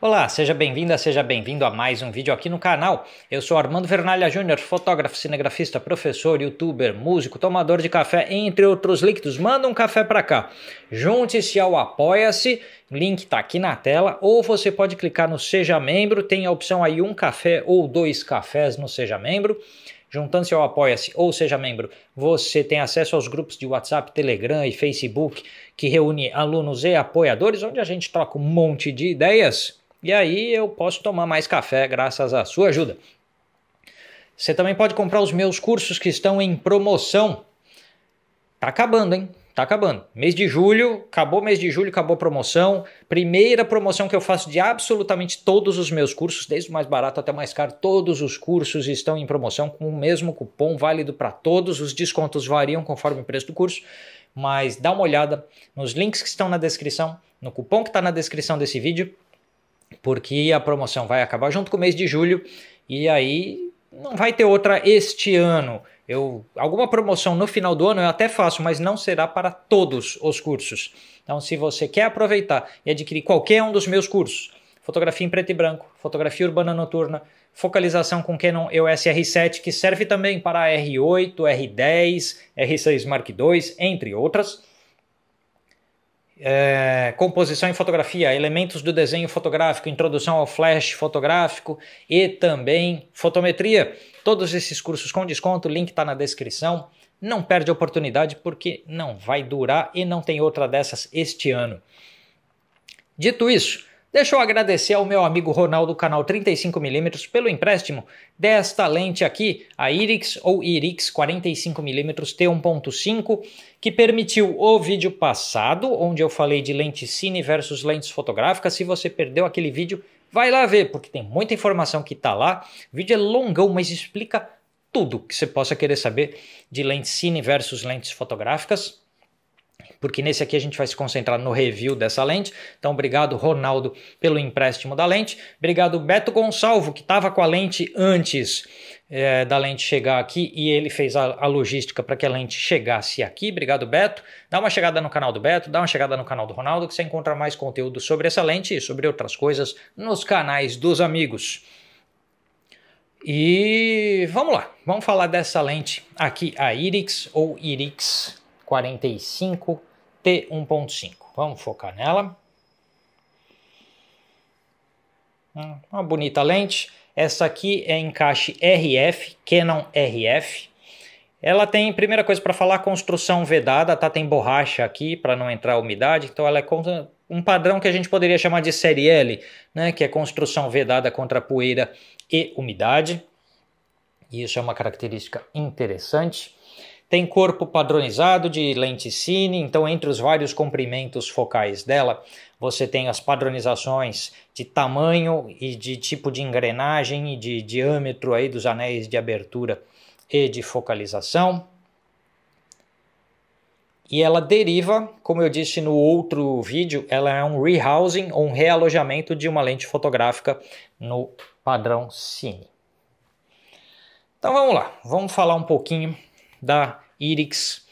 Olá, seja bem-vinda, seja bem-vindo a mais um vídeo aqui no canal. Eu sou Armando Vernalha Júnior, fotógrafo, cinegrafista, professor, youtuber, músico, tomador de café, entre outros líquidos. Manda um café para cá. Junte-se ao Apoia-se, link tá aqui na tela, ou você pode clicar no Seja Membro, tem a opção aí um café ou dois cafés no Seja Membro. Juntando-se ao Apoia-se ou seja membro, você tem acesso aos grupos de WhatsApp, Telegram e Facebook que reúne alunos e apoiadores, onde a gente troca um monte de ideias e aí eu posso tomar mais café graças à sua ajuda. Você também pode comprar os meus cursos que estão em promoção. Tá acabando, hein? Tá acabando. Mês de julho, acabou mês de julho, acabou promoção. Primeira promoção que eu faço de absolutamente todos os meus cursos, desde o mais barato até o mais caro, todos os cursos estão em promoção com o mesmo cupom válido para todos. Os descontos variam conforme o preço do curso, mas dá uma olhada nos links que estão na descrição, no cupom que está na descrição desse vídeo porque a promoção vai acabar junto com o mês de julho e aí não vai ter outra este ano. Eu, alguma promoção no final do ano eu até faço, mas não será para todos os cursos. Então, se você quer aproveitar e adquirir qualquer um dos meus cursos, fotografia em preto e branco, fotografia urbana noturna, focalização com Canon EOS R7, que serve também para R8, R10, R6 Mark II, entre outras, é, composição e fotografia, elementos do desenho fotográfico, introdução ao flash fotográfico e também fotometria. Todos esses cursos com desconto, o link está na descrição. Não perde a oportunidade porque não vai durar e não tem outra dessas este ano. Dito isso, Deixa eu agradecer ao meu amigo Ronaldo, canal 35mm, pelo empréstimo desta lente aqui, a Irix ou Irix 45mm T1.5, que permitiu o vídeo passado, onde eu falei de lente cine versus lentes fotográficas. Se você perdeu aquele vídeo, vai lá ver, porque tem muita informação que está lá. O vídeo é longão, mas explica tudo que você possa querer saber de lentes cine versus lentes fotográficas porque nesse aqui a gente vai se concentrar no review dessa lente. Então, obrigado, Ronaldo, pelo empréstimo da lente. Obrigado, Beto Gonçalvo, que estava com a lente antes é, da lente chegar aqui e ele fez a, a logística para que a lente chegasse aqui. Obrigado, Beto. Dá uma chegada no canal do Beto, dá uma chegada no canal do Ronaldo, que você encontra mais conteúdo sobre essa lente e sobre outras coisas nos canais dos amigos. E vamos lá, vamos falar dessa lente aqui, a Irix ou Irix 45 T1.5. Vamos focar nela. Hum, uma bonita lente. Essa aqui é encaixe RF, Canon RF. Ela tem, primeira coisa para falar, construção vedada, tá? Tem borracha aqui para não entrar umidade, então ela é um padrão que a gente poderia chamar de série L, né? Que é construção vedada contra poeira e umidade. E isso é uma característica interessante. Tem corpo padronizado de lente cine, então entre os vários comprimentos focais dela, você tem as padronizações de tamanho e de tipo de engrenagem e de diâmetro aí dos anéis de abertura e de focalização. E ela deriva, como eu disse no outro vídeo, ela é um rehousing ou um realojamento de uma lente fotográfica no padrão Cine. Então vamos lá, vamos falar um pouquinho da Irix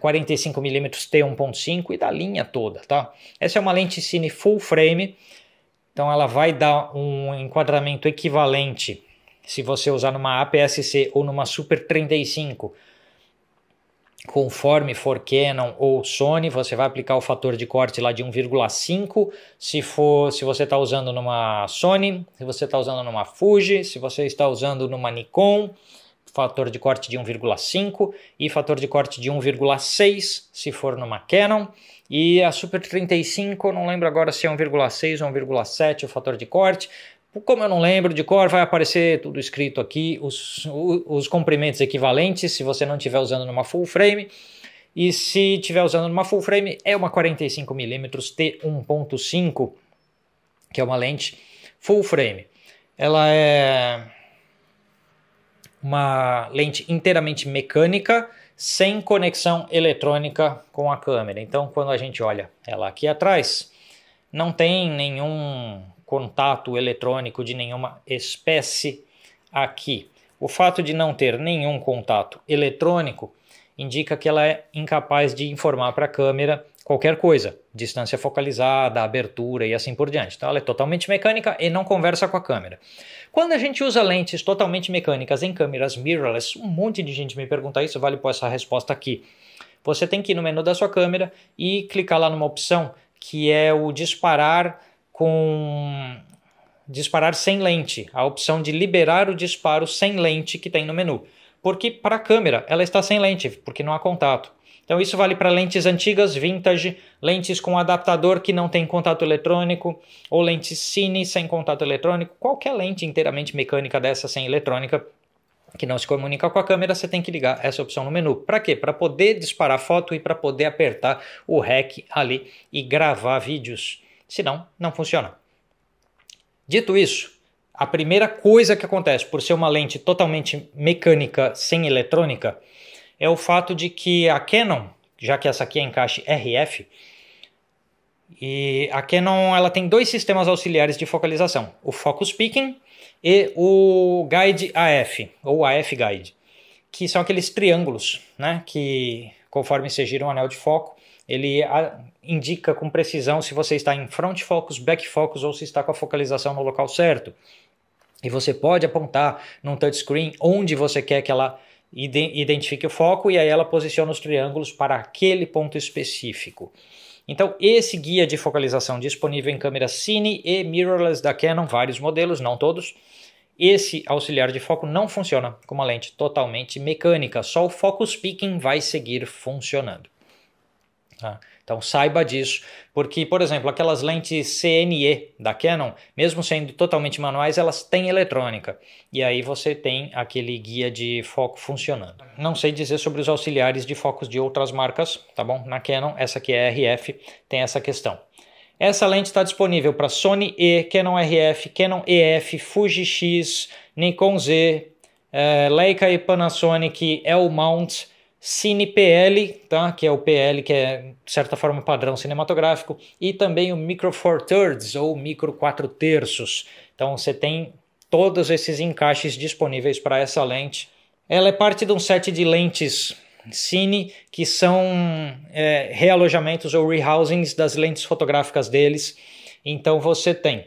45mm eh, T1.5 e da linha toda, tá? Essa é uma lente Cine full frame, então ela vai dar um enquadramento equivalente se você usar numa APS-C ou numa Super 35, conforme for Canon ou Sony, você vai aplicar o fator de corte lá de 1,5. Se for, se você está usando numa Sony, se você está usando numa Fuji, se você está usando numa Nikon, fator de corte de 1,5 e fator de corte de 1,6 se for numa Canon. E a Super 35, não lembro agora se é 1,6 ou 1,7 o fator de corte. Como eu não lembro de cor, vai aparecer tudo escrito aqui, os, os comprimentos equivalentes, se você não estiver usando numa full frame. E se estiver usando numa full frame, é uma 45mm T1.5, que é uma lente full frame. Ela é uma lente inteiramente mecânica, sem conexão eletrônica com a câmera. Então, quando a gente olha ela aqui atrás, não tem nenhum contato eletrônico de nenhuma espécie aqui. O fato de não ter nenhum contato eletrônico indica que ela é incapaz de informar para a câmera qualquer coisa distância focalizada, abertura e assim por diante. Então ela é totalmente mecânica e não conversa com a câmera. Quando a gente usa lentes totalmente mecânicas em câmeras mirrorless, um monte de gente me pergunta isso, vale por essa resposta aqui. Você tem que ir no menu da sua câmera e clicar lá numa opção que é o disparar com disparar sem lente, a opção de liberar o disparo sem lente que tem no menu. Porque para a câmera ela está sem lente, porque não há contato. Então isso vale para lentes antigas, vintage, lentes com adaptador que não tem contato eletrônico, ou lentes cine sem contato eletrônico, qualquer lente inteiramente mecânica dessa sem eletrônica que não se comunica com a câmera, você tem que ligar essa opção no menu. Para quê? Para poder disparar foto e para poder apertar o REC ali e gravar vídeos. Senão, não funciona. Dito isso, a primeira coisa que acontece por ser uma lente totalmente mecânica sem eletrônica é o fato de que a Canon, já que essa aqui é encaixe RF, e a Canon ela tem dois sistemas auxiliares de focalização, o Focus Peaking e o Guide AF, ou AF Guide, que são aqueles triângulos, né, que conforme você gira um anel de foco, ele indica com precisão se você está em front focus, back focus ou se está com a focalização no local certo. E você pode apontar num touchscreen onde você quer que ela identifique o foco e aí ela posiciona os triângulos para aquele ponto específico. Então, esse guia de focalização disponível em câmeras Cine e mirrorless da Canon, vários modelos, não todos. Esse auxiliar de foco não funciona com uma lente totalmente mecânica, só o focus picking vai seguir funcionando. Tá? Então saiba disso, porque, por exemplo, aquelas lentes CNE da Canon, mesmo sendo totalmente manuais, elas têm eletrônica. E aí você tem aquele guia de foco funcionando. Não sei dizer sobre os auxiliares de focos de outras marcas, tá bom? Na Canon, essa aqui é RF, tem essa questão. Essa lente está disponível para Sony E, Canon RF, Canon EF, Fuji X, Nikon Z, eh, Leica e Panasonic, L-mount, CinePL, tá? que é o PL, que é, de certa forma, padrão cinematográfico, e também o Micro Four Thirds, ou Micro 4 Terços. Então, você tem todos esses encaixes disponíveis para essa lente. Ela é parte de um set de lentes Cine, que são é, realojamentos ou rehousings das lentes fotográficas deles. Então, você tem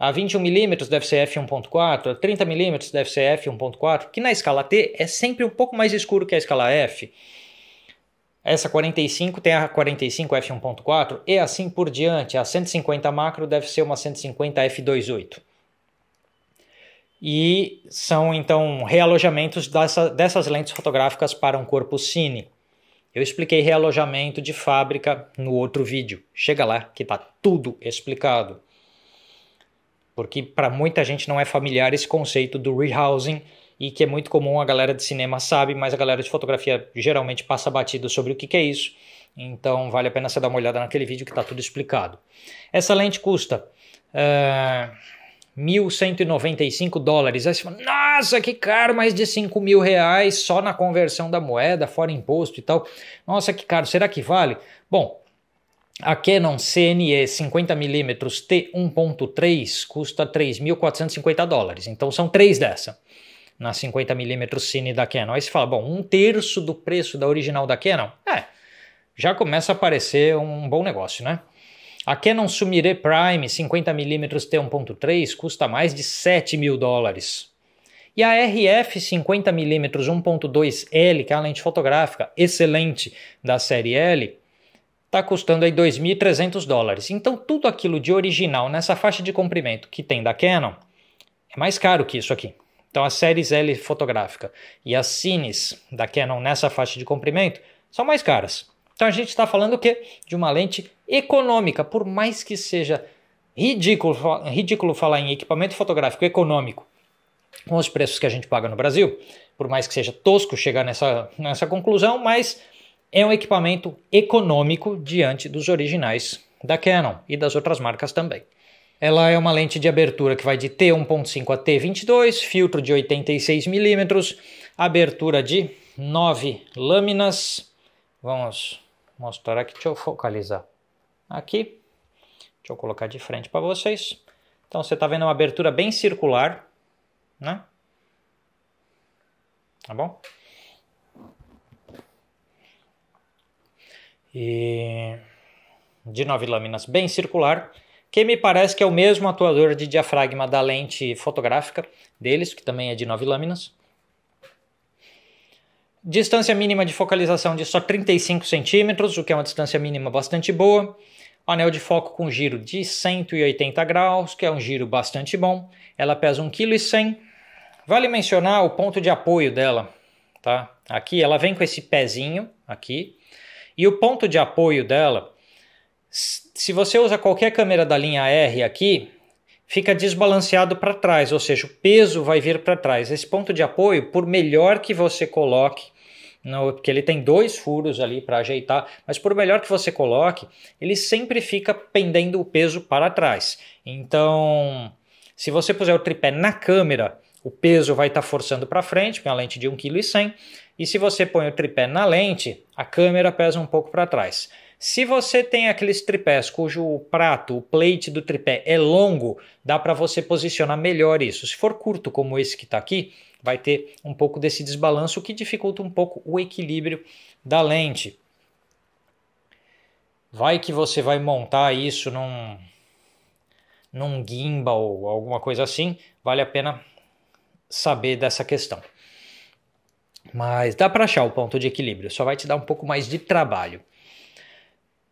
a 21mm deve ser f 1.4, a 30mm deve ser f 1.4, que na escala T é sempre um pouco mais escuro que a escala F. Essa 45 tem a 45 F 1.4 e assim por diante. A 150 macro deve ser uma 150 F 28 e são então realojamentos dessa, dessas lentes fotográficas para um corpo cine. Eu expliquei realojamento de fábrica no outro vídeo. Chega lá que está tudo explicado porque para muita gente não é familiar esse conceito do rehousing e que é muito comum, a galera de cinema sabe, mas a galera de fotografia geralmente passa batido sobre o que, que é isso. Então vale a pena você dar uma olhada naquele vídeo que está tudo explicado. Essa lente custa uh, eh, 1.195 dólares. Aí você fala, nossa, que caro, mais de 5 mil reais só na conversão da moeda, fora imposto e tal. Nossa, que caro, será que vale? Bom, a Canon CNE 50mm T1.3 custa 3.450 dólares, então são três dessa na 50mm Cine da Canon. Aí você fala, bom, um terço do preço da original da Canon? É, já começa a parecer um bom negócio, né? A Canon Sumire Prime 50mm T1.3 custa mais de 7 mil dólares. E a RF 50mm 1.2L, que é a lente fotográfica excelente da série L, está custando aí 2.300 dólares. Então tudo aquilo de original nessa faixa de comprimento que tem da Canon é mais caro que isso aqui. Então as séries L fotográfica e as cines da Canon nessa faixa de comprimento são mais caras. Então a gente está falando o quê? De uma lente econômica, por mais que seja ridículo, ridículo falar em equipamento fotográfico econômico com os preços que a gente paga no Brasil, por mais que seja tosco chegar nessa, nessa conclusão, mas é um equipamento econômico diante dos originais da Canon e das outras marcas também. Ela é uma lente de abertura que vai de T1.5 a T22, filtro de 86 mm, abertura de 9 lâminas. Vamos mostrar aqui, deixa eu focalizar aqui. Deixa eu colocar de frente para vocês. Então você está vendo uma abertura bem circular, né? Tá bom? e de nove lâminas bem circular, que me parece que é o mesmo atuador de diafragma da lente fotográfica deles, que também é de nove lâminas. Distância mínima de focalização de só 35 centímetros, o que é uma distância mínima bastante boa. Anel de foco com giro de 180 graus, que é um giro bastante bom. Ela pesa 1,1 kg. Vale mencionar o ponto de apoio dela, tá? Aqui ela vem com esse pezinho aqui, e o ponto de apoio dela, se você usa qualquer câmera da linha R aqui, fica desbalanceado para trás, ou seja, o peso vai vir para trás. Esse ponto de apoio, por melhor que você coloque, no, porque ele tem dois furos ali para ajeitar, mas por melhor que você coloque, ele sempre fica pendendo o peso para trás. Então, se você puser o tripé na câmera, o peso vai estar tá forçando para frente, com a lente de 1,1 kg, e se você põe o tripé na lente, a câmera pesa um pouco para trás. Se você tem aqueles tripés cujo prato, o plate do tripé é longo, dá para você posicionar melhor isso. Se for curto como esse que está aqui, vai ter um pouco desse desbalanço que dificulta um pouco o equilíbrio da lente. Vai que você vai montar isso num, num gimbal ou alguma coisa assim, vale a pena saber dessa questão. Mas dá para achar o ponto de equilíbrio, só vai te dar um pouco mais de trabalho.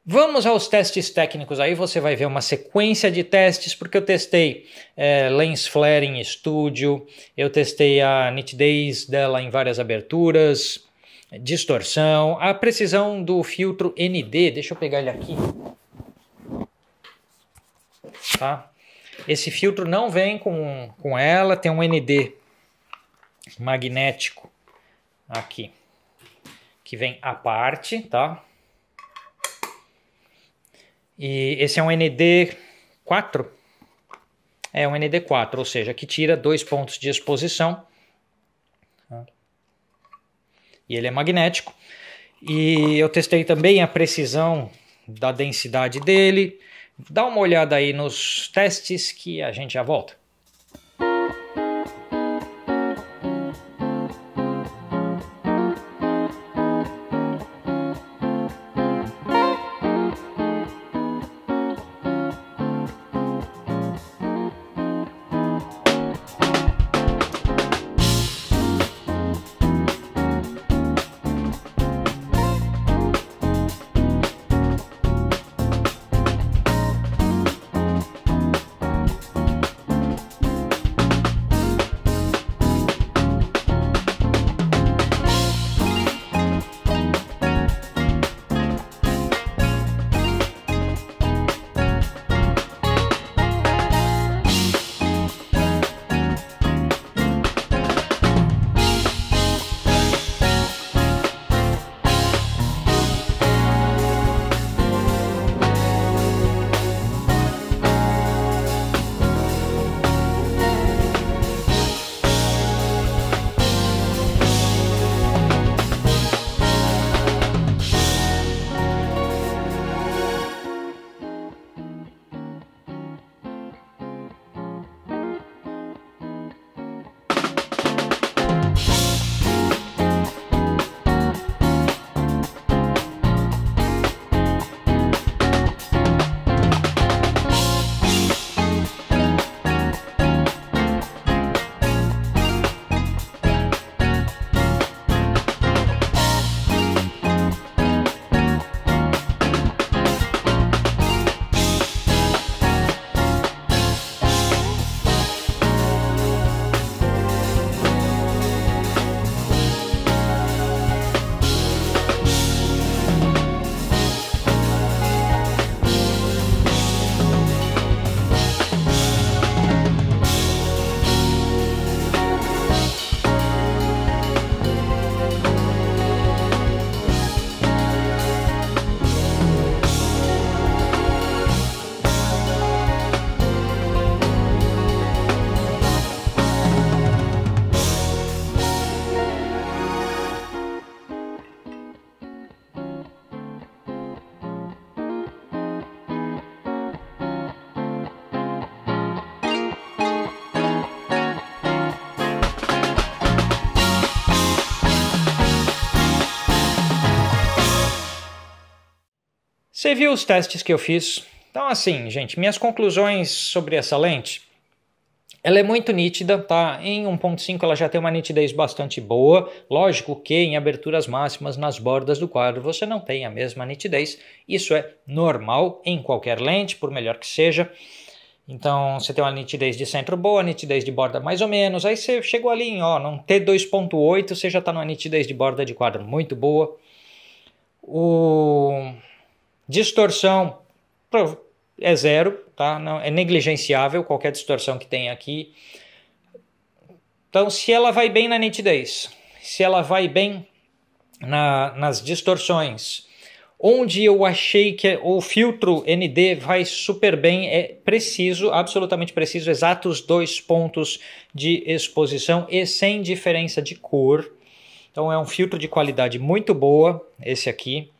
Vamos aos testes técnicos aí, você vai ver uma sequência de testes, porque eu testei é, lens flare em estúdio, eu testei a nitidez dela em várias aberturas, distorção, a precisão do filtro ND, deixa eu pegar ele aqui. Tá? Esse filtro não vem com, com ela, tem um ND magnético aqui, que vem a parte, tá? E esse é um ND4, é um ND4, ou seja, que tira dois pontos de exposição. E ele é magnético. E eu testei também a precisão da densidade dele. Dá uma olhada aí nos testes que a gente já volta. Você viu os testes que eu fiz? Então, assim, gente, minhas conclusões sobre essa lente. Ela é muito nítida, tá? Em 1.5 ela já tem uma nitidez bastante boa. Lógico que em aberturas máximas nas bordas do quadro você não tem a mesma nitidez. Isso é normal em qualquer lente, por melhor que seja. Então você tem uma nitidez de centro boa, nitidez de borda mais ou menos. Aí você chegou ali em ó, num T2.8, você já está numa nitidez de borda de quadro muito boa. O Distorção é zero, tá? Não, é negligenciável qualquer distorção que tem aqui. Então, se ela vai bem na nitidez, se ela vai bem na, nas distorções, onde eu achei que o filtro ND vai super bem, é preciso, absolutamente preciso, exatos dois pontos de exposição e sem diferença de cor. Então, é um filtro de qualidade muito boa, esse aqui.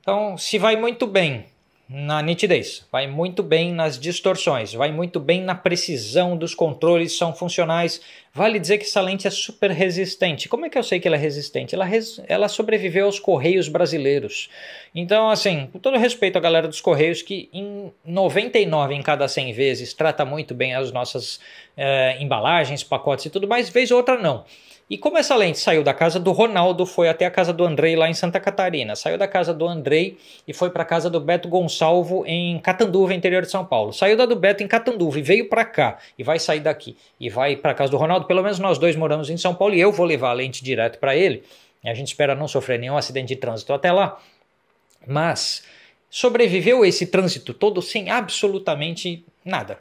Então, se vai muito bem na nitidez, vai muito bem nas distorções, vai muito bem na precisão dos controles, são funcionais. Vale dizer que essa lente é super resistente. Como é que eu sei que ela é resistente? Ela, res... ela sobreviveu aos Correios brasileiros. Então, assim, com todo respeito à galera dos Correios, que em 99 em cada 100 vezes trata muito bem as nossas eh, embalagens, pacotes e tudo mais, vez ou outra não. E como essa lente saiu da casa do Ronaldo, foi até a casa do Andrei lá em Santa Catarina, saiu da casa do Andrei e foi para a casa do Beto Gonçalvo em Catanduva, interior de São Paulo. Saiu da do Beto em Catanduva e veio para cá e vai sair daqui e vai para a casa do Ronaldo. Pelo menos nós dois moramos em São Paulo e eu vou levar a lente direto para ele. A gente espera não sofrer nenhum acidente de trânsito até lá. Mas sobreviveu esse trânsito todo sem absolutamente nada.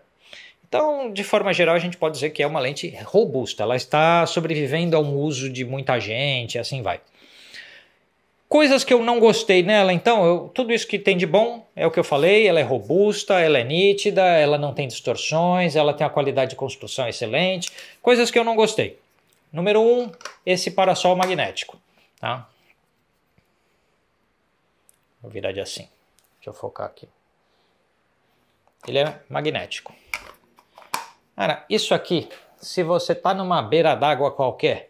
Então, de forma geral, a gente pode dizer que é uma lente robusta, ela está sobrevivendo ao uso de muita gente, assim vai. Coisas que eu não gostei nela, então, eu, tudo isso que tem de bom é o que eu falei: ela é robusta, ela é nítida, ela não tem distorções, ela tem a qualidade de construção excelente. Coisas que eu não gostei. Número um, esse parasol magnético. Tá? Vou virar de assim. Deixa eu focar aqui. Ele é magnético. Cara, isso aqui, se você tá numa beira d'água qualquer,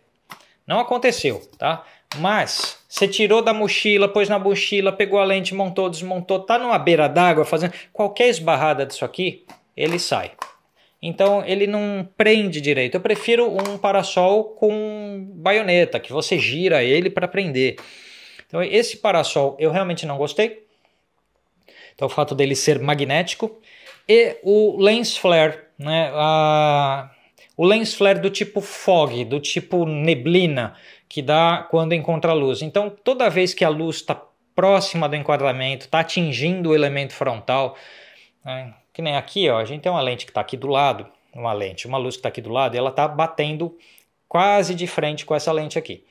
não aconteceu, tá? Mas você tirou da mochila, pôs na mochila, pegou a lente, montou, desmontou, tá numa beira d'água fazendo qualquer esbarrada disso aqui, ele sai. Então ele não prende direito. Eu prefiro um parasol com baioneta, que você gira ele para prender. Então esse parasol eu realmente não gostei. Então o fato dele ser magnético, e o lens flare, né? A, o lens flare do tipo fog, do tipo neblina, que dá quando encontra a luz. Então, toda vez que a luz está próxima do enquadramento, está atingindo o elemento frontal, né? que nem aqui, ó, a gente tem uma lente que está aqui do lado, uma lente, uma luz que está aqui do lado, e ela está batendo quase de frente com essa lente aqui.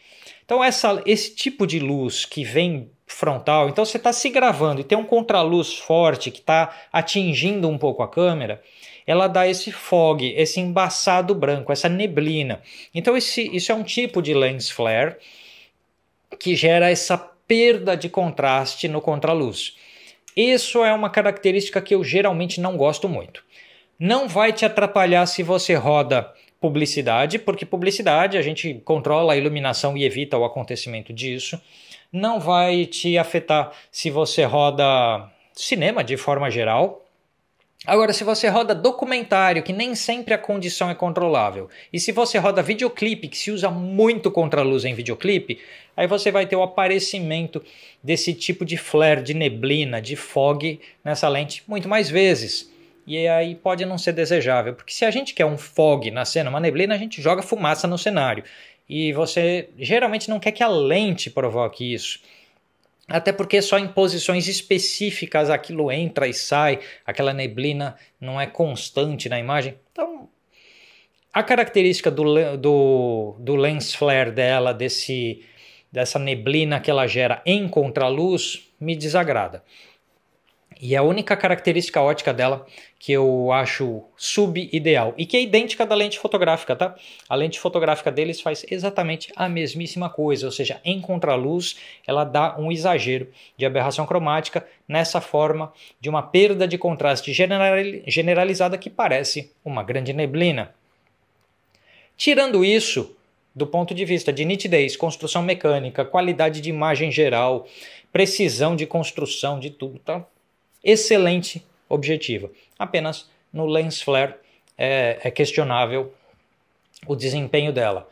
Então, essa, esse tipo de luz que vem frontal, então você está se gravando e tem um contraluz forte que está atingindo um pouco a câmera, ela dá esse fog, esse embaçado branco, essa neblina. Então, esse, isso é um tipo de lens flare que gera essa perda de contraste no contraluz. Isso é uma característica que eu geralmente não gosto muito. Não vai te atrapalhar se você roda publicidade, porque publicidade a gente controla a iluminação e evita o acontecimento disso. Não vai te afetar se você roda cinema de forma geral. Agora, se você roda documentário, que nem sempre a condição é controlável, e se você roda videoclipe, que se usa muito contra luz em videoclipe, aí você vai ter o aparecimento desse tipo de flare, de neblina, de fog nessa lente muito mais vezes. E aí pode não ser desejável, porque se a gente quer um fog na cena, uma neblina, a gente joga fumaça no cenário. E você geralmente não quer que a lente provoque isso. Até porque só em posições específicas aquilo entra e sai, aquela neblina não é constante na imagem. Então, a característica do, do, do lens flare dela, desse, dessa neblina que ela gera em contraluz, me desagrada. E é a única característica ótica dela que eu acho subideal e que é idêntica da lente fotográfica, tá? A lente fotográfica deles faz exatamente a mesmíssima coisa, ou seja, em contraluz ela dá um exagero de aberração cromática nessa forma de uma perda de contraste generalizada que parece uma grande neblina. Tirando isso, do ponto de vista de nitidez, construção mecânica, qualidade de imagem geral, precisão de construção, de tudo, tá? Excelente objetiva. Apenas no lens flare é, é questionável o desempenho dela.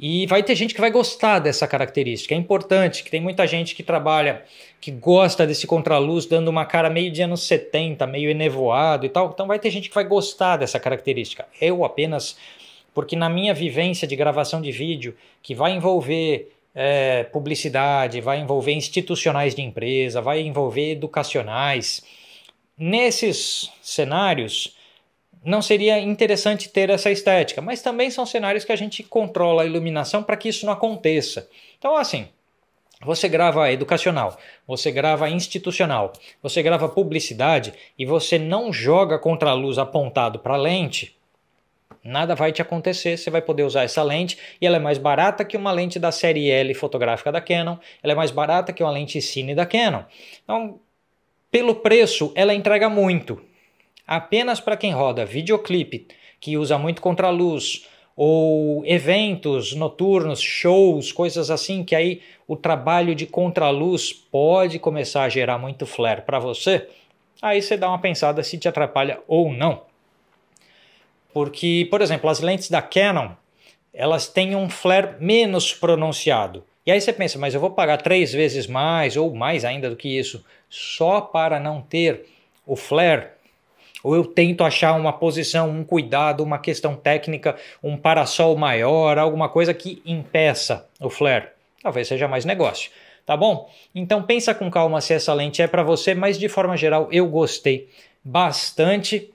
E vai ter gente que vai gostar dessa característica. É importante que tem muita gente que trabalha, que gosta desse contraluz, dando uma cara meio de anos 70, meio enevoado e tal. Então vai ter gente que vai gostar dessa característica. Eu apenas, porque na minha vivência de gravação de vídeo, que vai envolver é, publicidade, vai envolver institucionais de empresa, vai envolver educacionais, Nesses cenários, não seria interessante ter essa estética, mas também são cenários que a gente controla a iluminação para que isso não aconteça. Então, assim, você grava educacional, você grava institucional, você grava publicidade e você não joga contra a luz apontado para a lente, nada vai te acontecer, você vai poder usar essa lente e ela é mais barata que uma lente da série L fotográfica da Canon, ela é mais barata que uma lente Cine da Canon. Então, pelo preço, ela entrega muito. Apenas para quem roda videoclipe, que usa muito contraluz, ou eventos noturnos, shows, coisas assim, que aí o trabalho de contraluz pode começar a gerar muito flare para você, aí você dá uma pensada se te atrapalha ou não. Porque, por exemplo, as lentes da Canon, elas têm um flare menos pronunciado. E aí você pensa, mas eu vou pagar três vezes mais ou mais ainda do que isso só para não ter o flare? Ou eu tento achar uma posição, um cuidado, uma questão técnica, um parasol maior, alguma coisa que impeça o flare? Talvez seja mais negócio tá bom? Então pensa com calma se essa lente é para você, mas de forma geral eu gostei bastante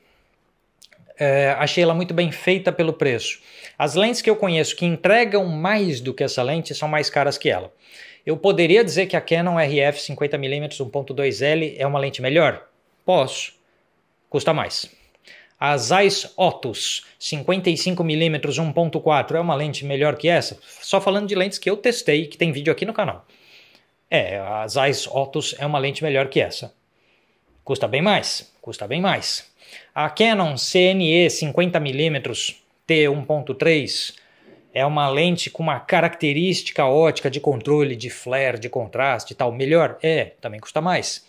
é, achei ela muito bem feita pelo preço. As lentes que eu conheço que entregam mais do que essa lente são mais caras que ela. Eu poderia dizer que a Canon RF 50mm 1.2L é uma lente melhor? Posso. Custa mais. A Zeiss Otus 55mm 1.4 é uma lente melhor que essa? Só falando de lentes que eu testei, que tem vídeo aqui no canal. É, a Zeiss Otus é uma lente melhor que essa. Custa bem mais, custa bem mais. A Canon CNE 50mm T1.3 é uma lente com uma característica ótica de controle, de flare, de contraste e tal. Melhor? É, também custa mais.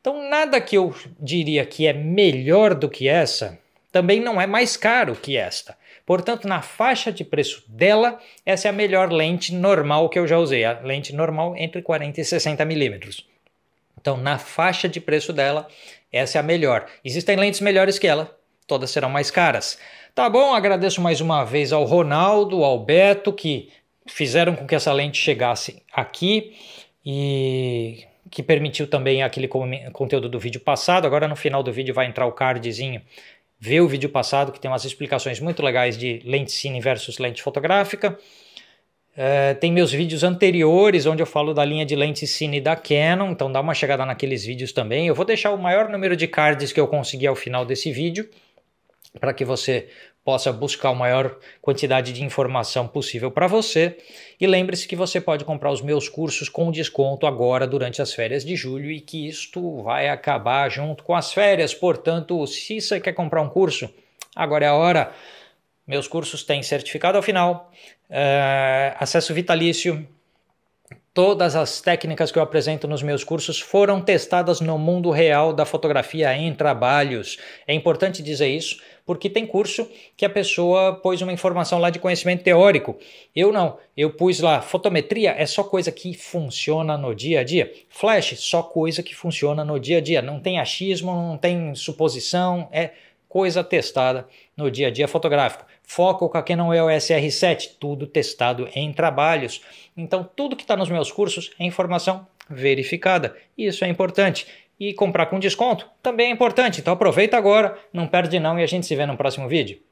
Então, nada que eu diria que é melhor do que essa também não é mais caro que esta. Portanto, na faixa de preço dela, essa é a melhor lente normal que eu já usei, a lente normal entre 40 e 60 milímetros. Então, na faixa de preço dela, essa é a melhor. Existem lentes melhores que ela, todas serão mais caras. Tá bom, agradeço mais uma vez ao Ronaldo, ao Beto, que fizeram com que essa lente chegasse aqui e que permitiu também aquele conteúdo do vídeo passado. Agora no final do vídeo vai entrar o cardzinho. Vê o vídeo passado que tem umas explicações muito legais de lente cine versus lente fotográfica. Eh, tem meus vídeos anteriores, onde eu falo da linha de lente Cine da Canon, então dá uma chegada naqueles vídeos também. Eu vou deixar o maior número de cards que eu conseguir ao final desse vídeo, para que você possa buscar a maior quantidade de informação possível para você. E lembre-se que você pode comprar os meus cursos com desconto agora durante as férias de julho e que isto vai acabar junto com as férias. Portanto, se você quer comprar um curso, agora é a hora. Meus cursos têm certificado ao final, eh, acesso vitalício. Todas as técnicas que eu apresento nos meus cursos foram testadas no mundo real da fotografia em trabalhos. É importante dizer isso, porque tem curso que a pessoa pôs uma informação lá de conhecimento teórico. Eu não, eu pus lá fotometria é só coisa que funciona no dia a dia. Flash, só coisa que funciona no dia a dia. Não tem achismo, não tem suposição, é coisa testada no dia a dia fotográfico. Foco com a Canon EOS R7, tudo testado em trabalhos. Então, tudo que está nos meus cursos é informação verificada. Isso é importante. E comprar com desconto também é importante. Então, aproveita agora, não perde não e a gente se vê no próximo vídeo.